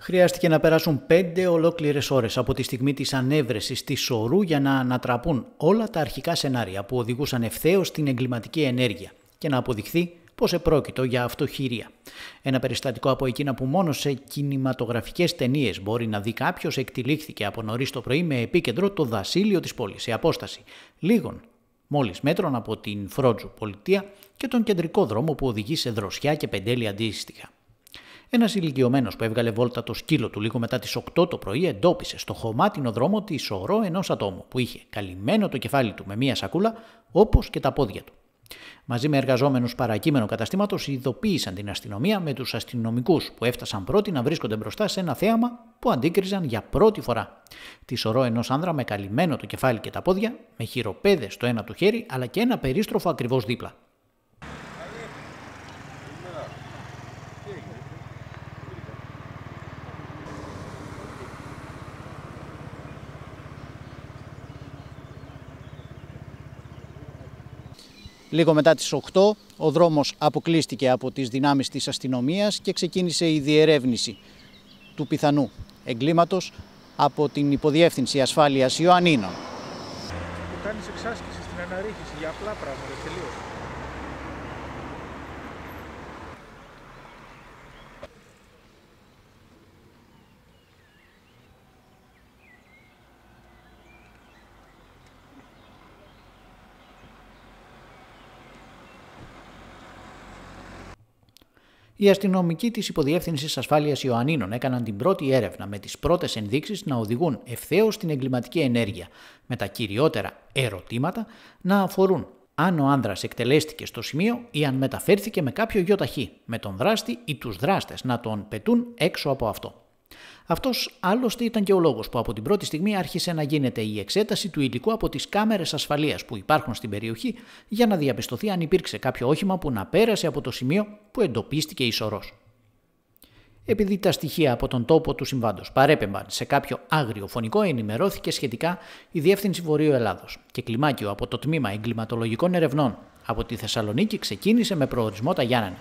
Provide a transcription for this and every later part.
Χρειάστηκε να περάσουν πέντε ολόκληρες ώρες από τη στιγμή της ανέβρεσης της σωρού για να ανατραπούν όλα τα αρχικά σενάρια που οδηγούσαν ευθέως στην εγκληματική ενέργεια και να αποδειχθεί πως επρόκειτο για αυτοχείρια. Ένα περιστατικό από εκείνα που μόνο σε κινηματογραφικές ταινίες μπορεί να δει κάποιος εκτιλήχθηκε από νωρίς το πρωί με επίκεντρο το δασίλειο της πόλης σε απόσταση λίγων μόλις μέτρων από την Φρότζου Πολιτεία και τον κεντρικό δρόμο που οδηγεί σε δροσιά και πεντέλη αντίστοιχα. Ένας ηλικιωμένος που έβγαλε βόλτα το σκύλο του λίγο μετά τις 8 το πρωί εντόπισε στο χωμάτινο δρόμο τη σωρό ενός ατόμου που είχε καλυμμένο το κεφάλι του με μία σακούλα όπως και τα πόδια του. Μαζί με εργαζόμενους παρακείμενο καταστήματος ειδοποίησαν την αστυνομία με τους αστυνομικούς που έφτασαν πρώτοι να βρίσκονται μπροστά σε ένα θέαμα που αντίκριζαν για πρώτη φορά. Τη σωρό ενός άνδρα με καλυμμένο το κεφάλι και τα πόδια, με χειροπέδες στο ένα του χέρι αλλά και ένα περίστροφο ακριβώς δίπλα. Λίγο μετά τις 8 ο δρόμος αποκλείστηκε από τις δυνάμεις της αστυνομίας και ξεκίνησε η διερεύνηση του πιθανού εγκλήματος από την Υποδιεύθυνση Ασφάλειας Ιωαννίνων. κάνεις εξάσκηση στην αναρρίχηση για απλά πράγματα τελείως. Οι αστυνομικοί της Υποδιεύθυνσης Ασφάλειας Ιωαννίνων έκαναν την πρώτη έρευνα με τις πρώτες ενδείξεις να οδηγούν ευθέως στην εγκληματική ενέργεια, με τα κυριότερα ερωτήματα να αφορούν αν ο άνδρας εκτελέστηκε στο σημείο ή αν μεταφέρθηκε με κάποιο γιο ταχύ με τον δράστη ή τους δράστες να τον πετούν έξω από αυτό. Αυτός άλλωστε ήταν και ο λόγος που από την πρώτη στιγμή άρχισε να γίνεται η εξέταση του υλικού από τις κάμερες ασφαλείας που υπάρχουν στην περιοχή για να διαπιστωθεί αν υπήρξε κάποιο όχημα που να πέρασε από το σημείο που εντοπίστηκε η σωρός. Επειδή τα στοιχεία από τον τόπο του συμβάντος παρέπεμπαν σε κάποιο άγριο φωνικό, ενημερώθηκε σχετικά η Διεύθυνση Βορείου Ελλάδος και κλιμάκιο από το Τμήμα Εγκληματολογικών Ερευνών από τη Θεσσαλονίκη ξεκίνησε με προορισμό τα Γιάννενα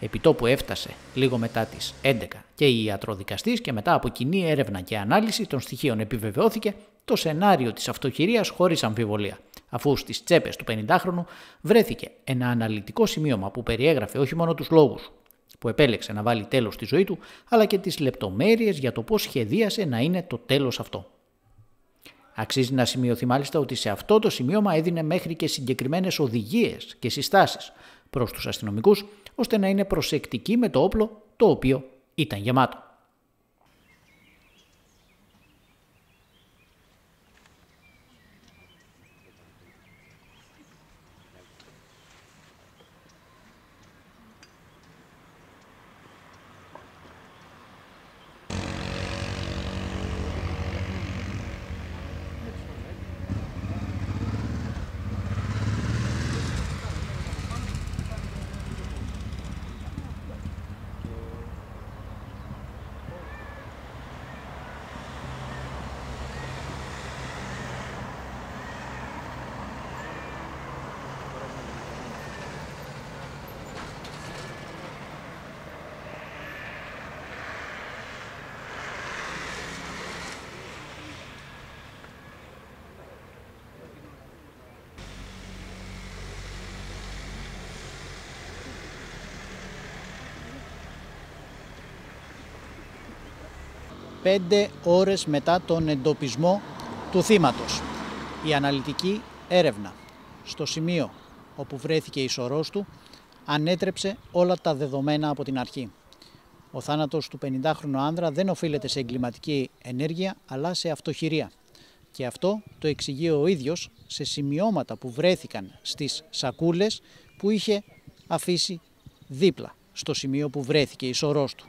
επιτόπου έφτασε λίγο μετά τις 11 και η ιατροδικαστής και μετά από κοινή έρευνα και ανάλυση των στοιχείων επιβεβαιώθηκε το σενάριο της αυτοκυρίας χωρίς αμφιβολία, αφού στις τσέπες του 50χρονου βρέθηκε ένα αναλυτικό σημείωμα που περιέγραφε όχι μόνο τους λόγους, που επέλεξε να βάλει τέλος στη ζωή του, αλλά και τις λεπτομέρειες για το πώς σχεδίασε να είναι το τέλος αυτό. Αξίζει να σημειωθεί μάλιστα ότι σε αυτό το σημείωμα έδινε μέχρι και συγκεκριμένες οδηγίες και συστάσεις προς τους αστυνομικούς, ώστε να είναι προσεκτικοί με το όπλο το οποίο ήταν γεμάτο. πέντε ώρες μετά τον εντοπισμό του θύματος. Η αναλυτική έρευνα στο σημείο όπου βρέθηκε η σωρός του ανέτρεψε όλα τα δεδομένα από την αρχή. Ο θάνατος του 50χρονου άνδρα δεν οφείλεται σε εγκληματική ενέργεια αλλά σε αυτοχειρία. Και αυτό το εξηγεί ο ίδιος σε σημειώματα που βρέθηκαν στις σακούλες που είχε αφήσει δίπλα στο σημείο που βρέθηκε η σωρός του.